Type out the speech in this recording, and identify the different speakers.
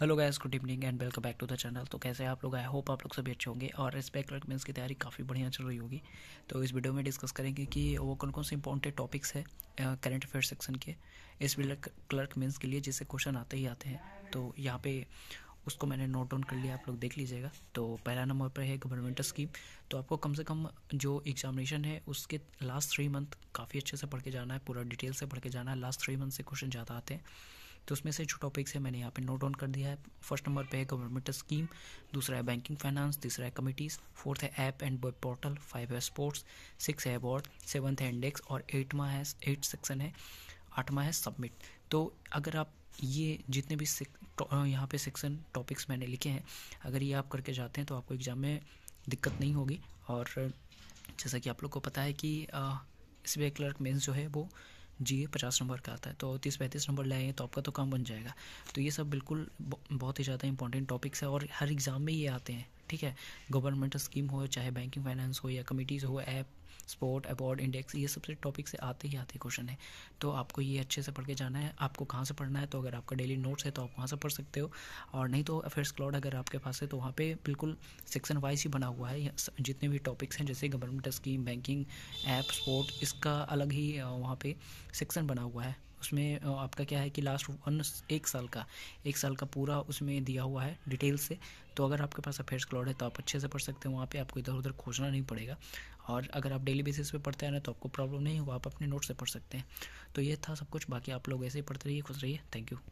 Speaker 1: hello guys good evening and welcome back to the channel तो कैसे आप लोग आई होप आप लोग सभी अच्छे होंगे और इस बैकलॉग मीन्स की तैयारी काफ़ी बढ़िया चल रही होगी तो इस वीडियो में डिस्कस करेंगे कि वो कौन कौन से इंपॉर्टेंट टॉपिक्स है करंट अफेयर सेक्शन के इस क्लर्क मीन्स के लिए जिससे क्वेश्चन आते ही आते हैं तो यहाँ पे उसको मैंने नोट डाउन कर लिया आप लोग देख लीजिएगा तो पहला नंबर पर है गवर्नमेंट स्कीम तो आपको कम से कम जो एग्जामिनेशन है उसके लास्ट थ्री मंथ काफ़ी अच्छे से पढ़ के जाना है पूरा डिटेल से पढ़ के जाना है लास्ट थ्री मंथ से क्वेश्चन ज़्यादा आते हैं तो उसमें से जो टॉपिक्स है मैंने यहाँ पे नोट डाउन कर दिया है फर्स्ट नंबर पे है गवर्नमेंट स्कीम दूसरा है बैंकिंग फाइनेंस तीसरा है कमिटीज़ फोर्थ है app and web portal five है स्पोर्ट्स सिक्स है अवार्ड सेवन्थ है इंडेक्स और एटवा है एट सेक्शन है आठवां है सबमिट तो अगर आप ये जितने भी यहाँ पे सेक्शन टॉपिक्स मैंने लिखे हैं अगर ये आप करके जाते हैं तो आपको एग्ज़ाम में दिक्कत नहीं होगी और जैसा कि आप लोग को पता है कि सी क्लर्क मेंस जो है वो जी ए पचास नंबर का आता है तो तीस पैंतीस नंबर लाएंगे तो आपका तो काम बन जाएगा तो ये सब बिल्कुल बहुत ही ज़्यादा इंपॉर्टेंट टॉपिक्स है और हर एग्ज़ाम में ये आते हैं ठीक है गवर्नमेंट स्कीम हो चाहे बैंकिंग फाइनेंस हो या कमिटीज़ हो ऐप स्पोर्ट अवार्ड इंडेक्स ये सबसे टॉपिक से आते ही आते क्वेश्चन है तो आपको ये अच्छे से पढ़ के जाना है आपको कहाँ से पढ़ना है तो अगर आपका डेली नोट्स है तो आप वहाँ से पढ़ सकते हो और नहीं तो अफेयर्स क्लाउड अगर आपके पास है तो वहाँ पे बिल्कुल सेक्शन वाइज ही बना हुआ है जितने भी टॉपिक्स हैं जैसे government scheme banking app sport इसका अलग ही वहाँ पर सेक्शन बना हुआ है उसमें आपका क्या है कि लास्ट वन एक साल का एक साल का पूरा उसमें दिया हुआ है डिटेल से तो अगर आपके पास अफेयर्स क्लाउड है तो आप अच्छे से पढ़ सकते हैं वहाँ पे आपको इधर उधर खोजना नहीं पड़ेगा और अगर आप डेली बेसिस पे पढ़ते हैं ना तो आपको प्रॉब्लम नहीं होगा आप अपने नोट से पढ़ सकते हैं तो ये था सब कुछ बाकी आप लोग ऐसे ही पढ़ते रहिए खुश रहिए थैंक यू